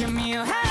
give me a hand.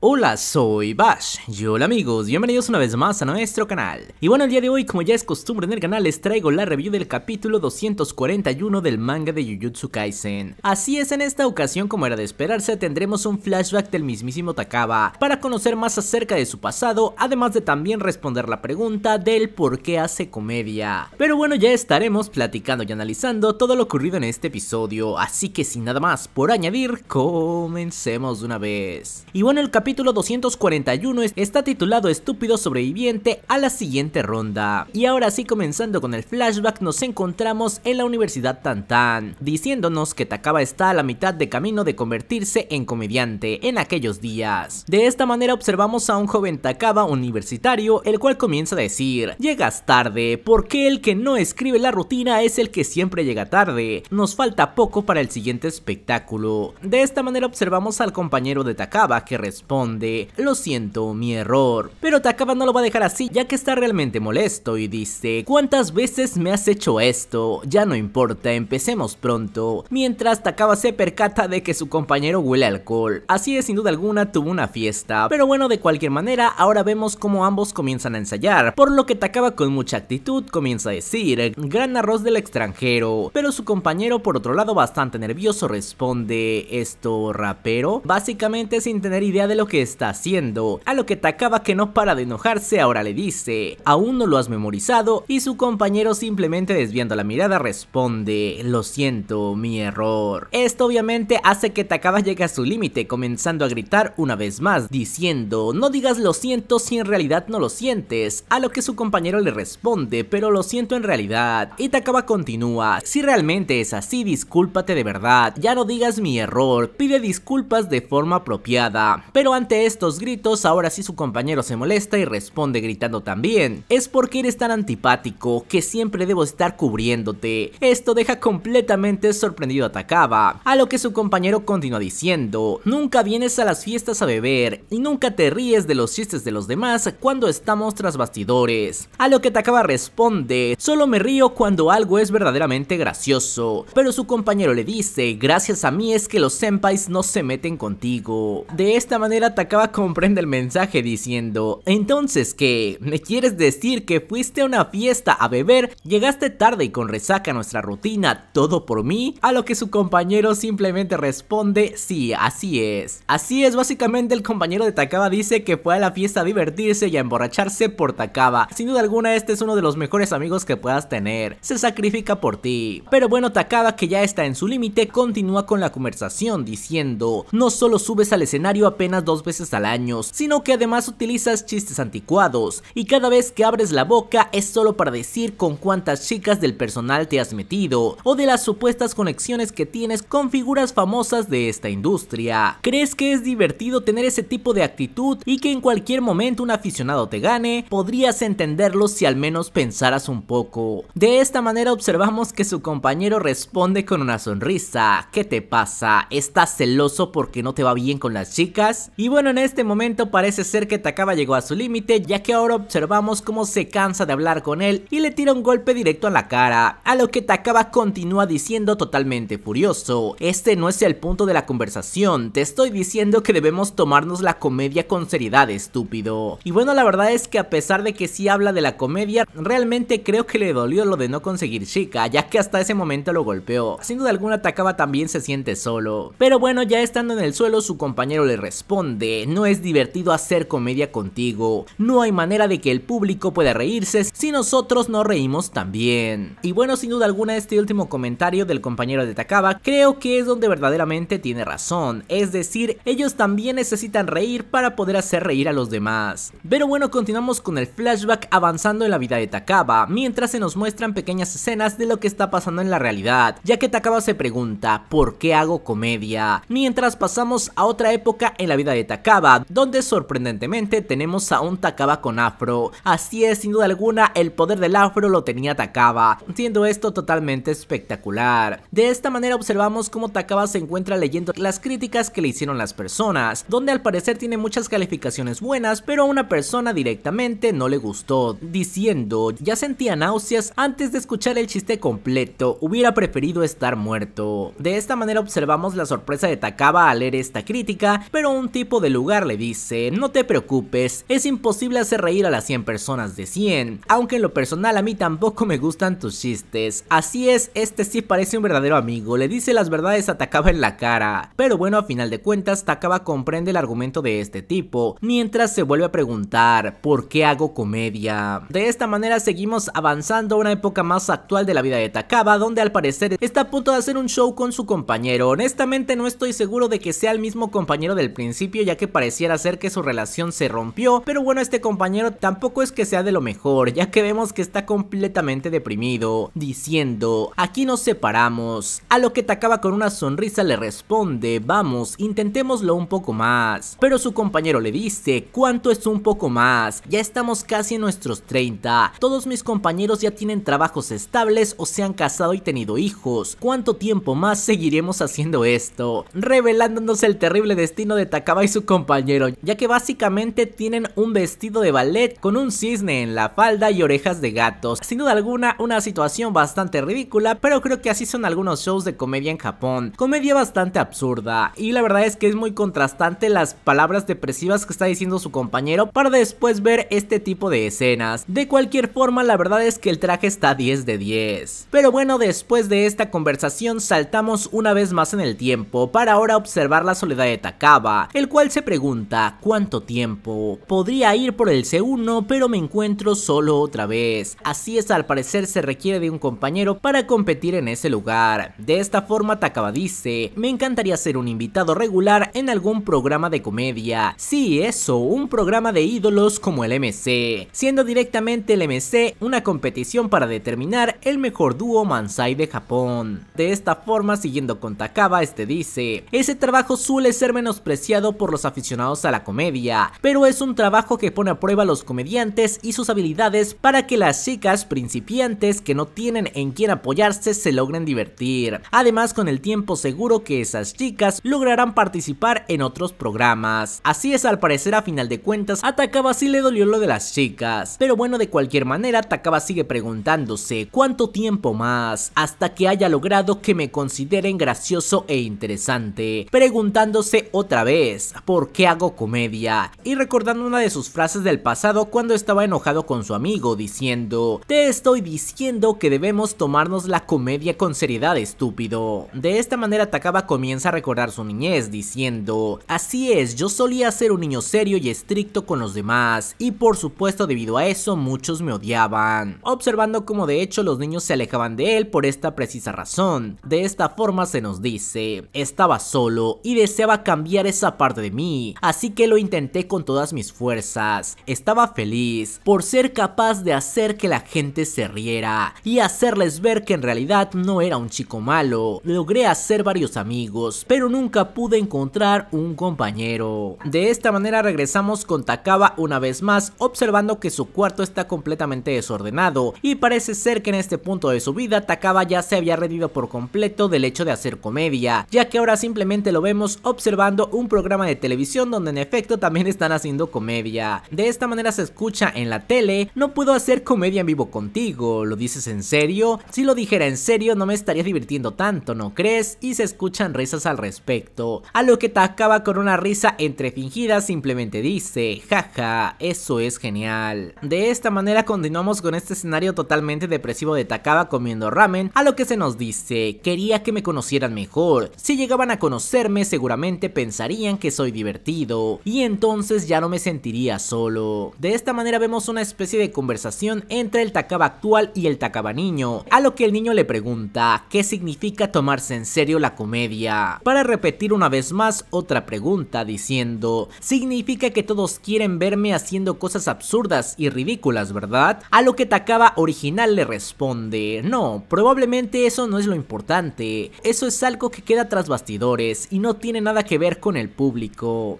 Hola, soy Bash y hola amigos, bienvenidos una vez más a nuestro canal. Y bueno, el día de hoy, como ya es costumbre en el canal, les traigo la review del capítulo 241 del manga de Jujutsu Kaisen. Así es, en esta ocasión, como era de esperarse, tendremos un flashback del mismísimo Takaba para conocer más acerca de su pasado, además de también responder la pregunta del por qué hace comedia. Pero bueno, ya estaremos platicando y analizando todo lo ocurrido en este episodio, así que sin nada más por añadir, comencemos una vez. Y bueno, el capítulo capítulo 241 está titulado Estúpido sobreviviente a la siguiente ronda. Y ahora sí comenzando con el flashback nos encontramos en la Universidad Tantan, diciéndonos que Takaba está a la mitad de camino de convertirse en comediante en aquellos días. De esta manera observamos a un joven Takaba universitario el cual comienza a decir, llegas tarde, porque el que no escribe la rutina es el que siempre llega tarde, nos falta poco para el siguiente espectáculo. De esta manera observamos al compañero de Takaba que responde responde, lo siento, mi error. Pero Takaba no lo va a dejar así, ya que está realmente molesto y dice, ¿cuántas veces me has hecho esto? Ya no importa, empecemos pronto. Mientras Takaba se percata de que su compañero huele alcohol. Así es, sin duda alguna tuvo una fiesta. Pero bueno, de cualquier manera, ahora vemos cómo ambos comienzan a ensayar, por lo que Takaba con mucha actitud comienza a decir, gran arroz del extranjero. Pero su compañero, por otro lado, bastante nervioso responde, ¿esto rapero? Básicamente sin tener idea de lo que está haciendo, a lo que Takaba que no para de enojarse ahora le dice, aún no lo has memorizado y su compañero simplemente desviando la mirada responde, lo siento, mi error. Esto obviamente hace que Takaba llegue a su límite comenzando a gritar una vez más diciendo, no digas lo siento si en realidad no lo sientes, a lo que su compañero le responde, pero lo siento en realidad. Y Takaba continúa, si realmente es así discúlpate de verdad, ya no digas mi error, pide disculpas de forma apropiada, pero ante estos gritos, ahora sí su compañero se molesta y responde gritando también. Es porque eres tan antipático que siempre debo estar cubriéndote. Esto deja completamente sorprendido a Takaba, a lo que su compañero continúa diciendo, nunca vienes a las fiestas a beber y nunca te ríes de los chistes de los demás cuando estamos tras bastidores. A lo que Takaba responde, solo me río cuando algo es verdaderamente gracioso, pero su compañero le dice, gracias a mí es que los senpais no se meten contigo. De esta manera Takaba comprende el mensaje diciendo, entonces qué? ¿me quieres decir que fuiste a una fiesta a beber, llegaste tarde y con resaca nuestra rutina, todo por mí? A lo que su compañero simplemente responde, sí, así es. Así es, básicamente el compañero de Takaba dice que fue a la fiesta a divertirse y a emborracharse por Takaba. Sin duda alguna este es uno de los mejores amigos que puedas tener, se sacrifica por ti. Pero bueno, Takaba que ya está en su límite continúa con la conversación diciendo, no solo subes al escenario apenas dos veces al año, sino que además utilizas chistes anticuados y cada vez que abres la boca es solo para decir con cuántas chicas del personal te has metido o de las supuestas conexiones que tienes con figuras famosas de esta industria. ¿Crees que es divertido tener ese tipo de actitud y que en cualquier momento un aficionado te gane? Podrías entenderlo si al menos pensaras un poco. De esta manera observamos que su compañero responde con una sonrisa. ¿Qué te pasa? ¿Estás celoso porque no te va bien con las chicas? Y y bueno, en este momento parece ser que Takaba llegó a su límite, ya que ahora observamos cómo se cansa de hablar con él y le tira un golpe directo a la cara, a lo que Takaba continúa diciendo totalmente furioso. Este no es el punto de la conversación, te estoy diciendo que debemos tomarnos la comedia con seriedad, estúpido. Y bueno, la verdad es que a pesar de que sí habla de la comedia, realmente creo que le dolió lo de no conseguir chica, ya que hasta ese momento lo golpeó. Sin duda alguna, Takaba también se siente solo. Pero bueno, ya estando en el suelo, su compañero le responde no es divertido hacer comedia contigo. No hay manera de que el público pueda reírse si nosotros no reímos también. Y bueno, sin duda alguna este último comentario del compañero de Takaba creo que es donde verdaderamente tiene razón. Es decir, ellos también necesitan reír para poder hacer reír a los demás. Pero bueno, continuamos con el flashback avanzando en la vida de Takaba, mientras se nos muestran pequeñas escenas de lo que está pasando en la realidad, ya que Takaba se pregunta, ¿por qué hago comedia? Mientras pasamos a otra época en la vida de de Takaba, donde sorprendentemente tenemos a un Takaba con afro. Así es, sin duda alguna, el poder del afro lo tenía Takaba, siendo esto totalmente espectacular. De esta manera observamos cómo Takaba se encuentra leyendo las críticas que le hicieron las personas, donde al parecer tiene muchas calificaciones buenas, pero a una persona directamente no le gustó, diciendo, ya sentía náuseas antes de escuchar el chiste completo, hubiera preferido estar muerto. De esta manera observamos la sorpresa de Takaba al leer esta crítica, pero un tipo de lugar le dice, no te preocupes, es imposible hacer reír a las 100 personas de 100, aunque en lo personal a mí tampoco me gustan tus chistes, así es, este sí parece un verdadero amigo, le dice las verdades a Takaba en la cara, pero bueno a final de cuentas Takaba comprende el argumento de este tipo, mientras se vuelve a preguntar, ¿por qué hago comedia? De esta manera seguimos avanzando a una época más actual de la vida de Takaba, donde al parecer está a punto de hacer un show con su compañero, honestamente no estoy seguro de que sea el mismo compañero del principio, ya que pareciera ser que su relación se rompió, pero bueno este compañero tampoco es que sea de lo mejor, ya que vemos que está completamente deprimido, diciendo, aquí nos separamos, a lo que Takaba con una sonrisa le responde, vamos, intentémoslo un poco más, pero su compañero le dice, ¿cuánto es un poco más? Ya estamos casi en nuestros 30, todos mis compañeros ya tienen trabajos estables o se han casado y tenido hijos, ¿cuánto tiempo más seguiremos haciendo esto? Revelándonos el terrible destino de Takaba su compañero, ya que básicamente tienen un vestido de ballet con un cisne en la falda y orejas de gatos. Sin duda alguna, una situación bastante ridícula, pero creo que así son algunos shows de comedia en Japón. Comedia bastante absurda, y la verdad es que es muy contrastante las palabras depresivas que está diciendo su compañero para después ver este tipo de escenas. De cualquier forma, la verdad es que el traje está 10 de 10. Pero bueno, después de esta conversación saltamos una vez más en el tiempo para ahora observar la soledad de Takaba, el cual se pregunta cuánto tiempo. Podría ir por el C1, pero me encuentro solo otra vez. Así es, al parecer se requiere de un compañero para competir en ese lugar. De esta forma Takaba dice, me encantaría ser un invitado regular en algún programa de comedia. Sí, eso, un programa de ídolos como el MC. Siendo directamente el MC una competición para determinar el mejor dúo Mansai de Japón. De esta forma, siguiendo con Takaba, este dice, ese trabajo suele ser menospreciado por los aficionados a la comedia, pero es un trabajo que pone a prueba a los comediantes y sus habilidades para que las chicas principiantes que no tienen en quién apoyarse se logren divertir. Además, con el tiempo seguro que esas chicas lograrán participar en otros programas. Así es, al parecer, a final de cuentas, a Takaba le dolió lo de las chicas. Pero bueno, de cualquier manera, Takaba sigue preguntándose cuánto tiempo más hasta que haya logrado que me consideren gracioso e interesante. Preguntándose otra vez, ¿por qué hago comedia? Y recordando una de sus frases del pasado cuando estaba enojado con su amigo diciendo, te estoy diciendo que debemos tomarnos la comedia con seriedad estúpido. De esta manera Takaba comienza a recordar su niñez diciendo, así es, yo solía ser un niño serio y estricto con los demás, y por supuesto debido a eso muchos me odiaban, observando como de hecho los niños se alejaban de él por esta precisa razón. De esta forma se nos dice, estaba solo y deseaba cambiar esa parte de mí, así que lo intenté con todas mis fuerzas. Estaba feliz por ser capaz de hacer que la gente se riera y hacerles ver que en realidad no era un chico malo. Logré hacer varios amigos, pero nunca pude encontrar un compañero. De esta manera regresamos con Takaba una vez más, observando que su cuarto está completamente desordenado y parece ser que en este punto de su vida Takaba ya se había rendido por completo del hecho de hacer comedia, ya que ahora simplemente lo vemos observando un programa de televisión donde en efecto también están haciendo comedia. De esta manera se escucha en la tele, no puedo hacer comedia en vivo contigo, ¿lo dices en serio? Si lo dijera en serio no me estaría divirtiendo tanto, ¿no crees? Y se escuchan risas al respecto, a lo que Takaba con una risa entre fingidas simplemente dice, jaja, eso es genial. De esta manera continuamos con este escenario totalmente depresivo de Takaba comiendo ramen, a lo que se nos dice, quería que me conocieran mejor, si llegaban a conocerme seguramente pensarían que soy divertido y entonces ya no me sentiría solo. De esta manera vemos una especie de conversación entre el Takaba actual y el Takaba niño, a lo que el niño le pregunta qué significa tomarse en serio la comedia, para repetir una vez más otra pregunta diciendo, significa que todos quieren verme haciendo cosas absurdas y ridículas, ¿verdad? A lo que Takaba original le responde, no, probablemente eso no es lo importante, eso es algo que queda tras bastidores y no tiene nada que ver con el público.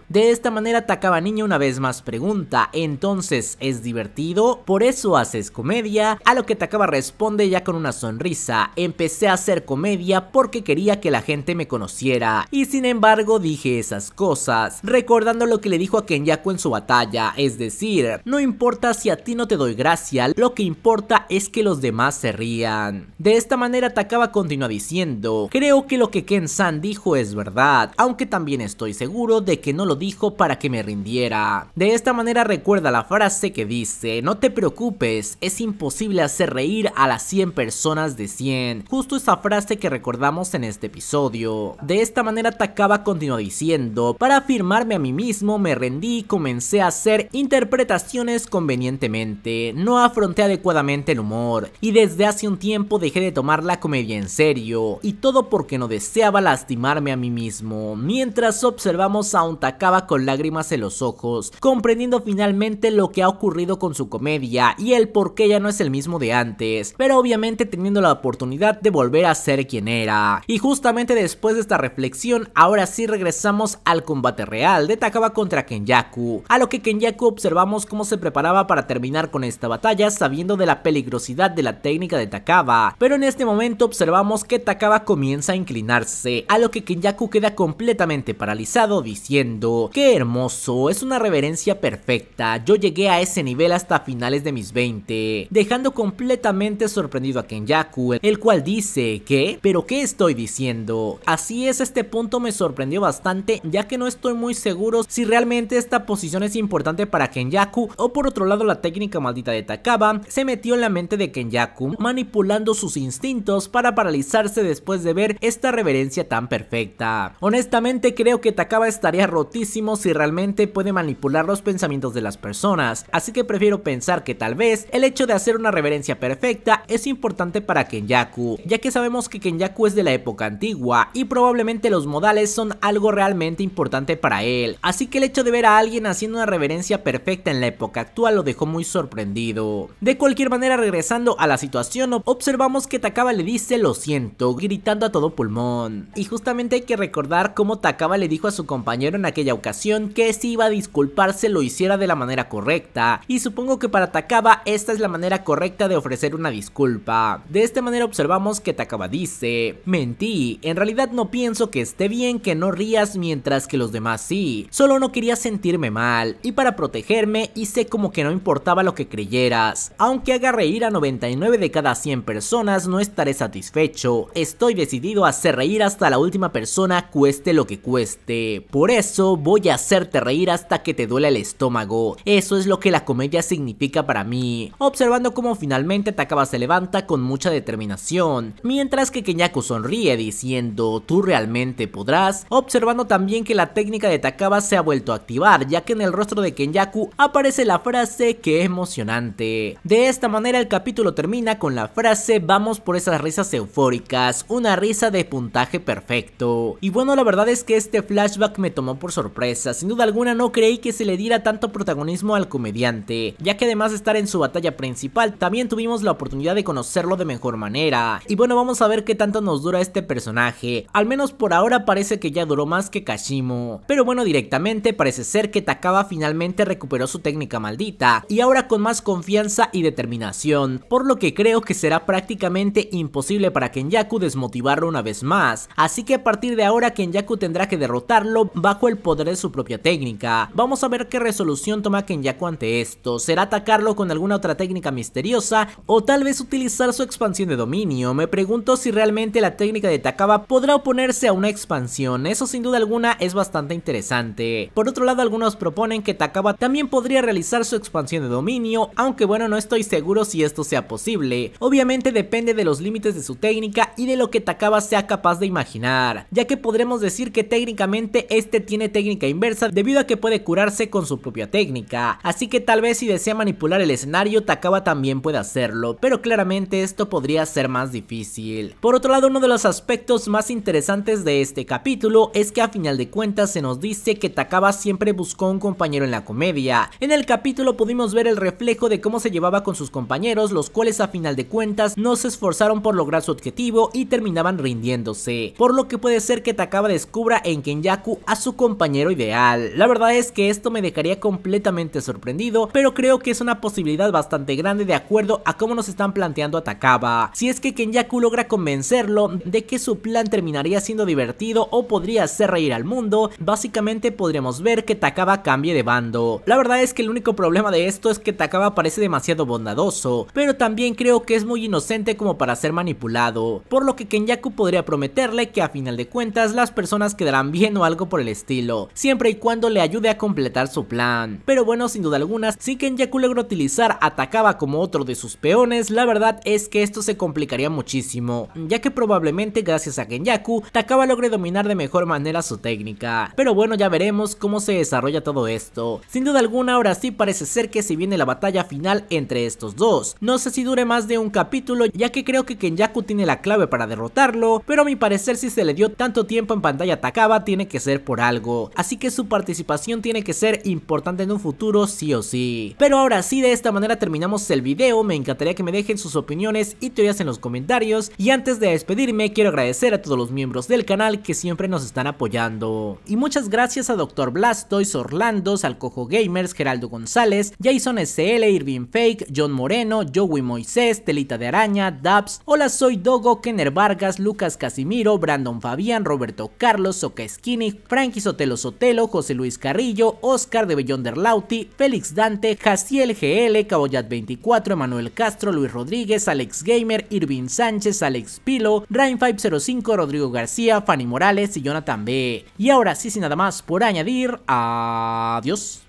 De esta manera Takaba Niño una vez más pregunta, entonces es divertido, por eso haces comedia, a lo que Takaba responde ya con una sonrisa, empecé a hacer comedia porque quería que la gente me conociera y sin embargo dije esas cosas, recordando lo que le dijo a Kenyaku en su batalla, es decir, no importa si a ti no te doy gracia, lo que importa es que los demás se rían. De esta manera Takaba continúa diciendo, creo que lo que Ken-san dijo es verdad, aunque también estoy seguro de que no lo dijo para que me rindiera. De esta manera recuerda la frase que dice, no te preocupes, es imposible hacer reír a las 100 personas de 100, justo esa frase que recordamos en este episodio. De esta manera Takaba continuó diciendo, para afirmarme a mí mismo me rendí y comencé a hacer interpretaciones convenientemente, no afronté adecuadamente el humor, y desde hace un tiempo dejé de tomar la comedia en serio, y todo porque no deseaba lastimarme a mí mismo, mientras observamos un Takaba con lágrimas en los ojos, comprendiendo finalmente lo que ha ocurrido con su comedia y el por qué ya no es el mismo de antes, pero obviamente teniendo la oportunidad de volver a ser quien era. Y justamente después de esta reflexión, ahora sí regresamos al combate real de Takaba contra Kenyaku, a lo que Kenyaku observamos cómo se preparaba para terminar con esta batalla sabiendo de la peligrosidad de la técnica de Takaba, pero en este momento observamos que Takaba comienza a inclinarse, a lo que Kenyaku queda completamente paralizado diciendo, qué hermoso, es una reverencia perfecta, yo llegué a ese nivel hasta finales de mis 20, dejando completamente sorprendido a Kenyaku, el cual dice, ¿qué? ¿Pero qué estoy diciendo? Así es, este punto me sorprendió bastante, ya que no estoy muy seguro si realmente esta posición es importante para Kenyaku, o por otro lado la técnica maldita de Takaba se metió en la mente de Kenyaku, manipulando sus instintos para paralizarse después de ver esta reverencia tan perfecta. Honestamente creo que Takaba está estaría rotísimo si realmente puede manipular los pensamientos de las personas, así que prefiero pensar que tal vez el hecho de hacer una reverencia perfecta es importante para Kenyaku, ya que sabemos que Kenyaku es de la época antigua y probablemente los modales son algo realmente importante para él, así que el hecho de ver a alguien haciendo una reverencia perfecta en la época actual lo dejó muy sorprendido. De cualquier manera regresando a la situación observamos que Takaba le dice lo siento gritando a todo pulmón y justamente hay que recordar cómo Takaba le dijo a su compañero en aquella ocasión que si iba a disculparse lo hiciera de la manera correcta y supongo que para Takaba esta es la manera correcta de ofrecer una disculpa. De esta manera observamos que Takaba dice, mentí, en realidad no pienso que esté bien que no rías mientras que los demás sí, solo no quería sentirme mal y para protegerme hice como que no importaba lo que creyeras, aunque haga reír a 99 de cada 100 personas no estaré satisfecho, estoy decidido a hacer reír hasta la última persona cueste lo que cueste. Por eso voy a hacerte reír hasta que te duele el estómago. Eso es lo que la comedia significa para mí. Observando cómo finalmente Takaba se levanta con mucha determinación, mientras que Kenyaku sonríe diciendo tú realmente podrás, observando también que la técnica de Takaba se ha vuelto a activar, ya que en el rostro de Kenyaku aparece la frase que emocionante. De esta manera el capítulo termina con la frase vamos por esas risas eufóricas, una risa de puntaje perfecto. Y bueno la verdad es que este flashback me tomó por sorpresa, sin duda alguna no creí que se le diera tanto protagonismo al comediante, ya que además de estar en su batalla principal, también tuvimos la oportunidad de conocerlo de mejor manera. Y bueno, vamos a ver qué tanto nos dura este personaje, al menos por ahora parece que ya duró más que Kashimo. Pero bueno, directamente parece ser que Takaba finalmente recuperó su técnica maldita, y ahora con más confianza y determinación, por lo que creo que será prácticamente imposible para Kenyaku desmotivarlo una vez más, así que a partir de ahora Kenyaku tendrá que derrotarlo bajo el poder de su propia técnica. Vamos a ver qué resolución toma Kenyaku ante esto. ¿Será atacarlo con alguna otra técnica misteriosa o tal vez utilizar su expansión de dominio? Me pregunto si realmente la técnica de Takaba podrá oponerse a una expansión. Eso sin duda alguna es bastante interesante. Por otro lado, algunos proponen que Takaba también podría realizar su expansión de dominio, aunque bueno, no estoy seguro si esto sea posible. Obviamente depende de los límites de su técnica y de lo que Takaba sea capaz de imaginar, ya que podremos decir que técnicamente es este tiene técnica inversa debido a que puede curarse con su propia técnica, así que tal vez si desea manipular el escenario Takaba también puede hacerlo, pero claramente esto podría ser más difícil. Por otro lado uno de los aspectos más interesantes de este capítulo es que a final de cuentas se nos dice que Takaba siempre buscó un compañero en la comedia, en el capítulo pudimos ver el reflejo de cómo se llevaba con sus compañeros los cuales a final de cuentas no se esforzaron por lograr su objetivo y terminaban rindiéndose, por lo que puede ser que Takaba descubra en Kenyaku a su compañero ideal. La verdad es que esto me dejaría completamente sorprendido, pero creo que es una posibilidad bastante grande de acuerdo a cómo nos están planteando a Takaba. Si es que Kenyaku logra convencerlo de que su plan terminaría siendo divertido o podría hacer reír al mundo, básicamente podremos ver que Takaba cambie de bando. La verdad es que el único problema de esto es que Takaba parece demasiado bondadoso, pero también creo que es muy inocente como para ser manipulado, por lo que Kenyaku podría prometerle que a final de cuentas las personas quedarán bien o algo por el estilo, siempre y cuando le ayude a completar su plan. Pero bueno, sin duda alguna, si Kenjaku logró utilizar Atacaba como otro de sus peones, la verdad es que esto se complicaría muchísimo, ya que probablemente gracias a Kenyaku Takaba logre dominar de mejor manera su técnica. Pero bueno, ya veremos cómo se desarrolla todo esto. Sin duda alguna, ahora sí parece ser que se viene la batalla final entre estos dos. No sé si dure más de un capítulo, ya que creo que Kenyaku tiene la clave para derrotarlo, pero a mi parecer si se le dio tanto tiempo en pantalla a Takaba, tiene que ser por algo, así que su participación tiene que ser importante en un futuro sí o sí. Pero ahora sí, de esta manera terminamos el video, me encantaría que me dejen sus opiniones y teorías en los comentarios y antes de despedirme quiero agradecer a todos los miembros del canal que siempre nos están apoyando. Y muchas gracias a Dr. Blastoise, Orlando, Salcojo Gamers, Geraldo González, Jason SL, Irving Fake, John Moreno, Joey Moisés, Telita de Araña, Dabs, Hola Soy Dogo, Kenner Vargas, Lucas Casimiro, Brandon Fabián, Roberto Carlos, Soca Skinny, Frank Quisotelo Sotelo José Luis Carrillo, Oscar de Bellón Derlauti, Félix Dante, Jaciel GL, Caboyat 24, Emanuel Castro, Luis Rodríguez, Alex Gamer, Irvin Sánchez, Alex Pilo, Rain 505, Rodrigo García, Fanny Morales y Jonathan B. Y ahora sí, sin nada más por añadir, adiós.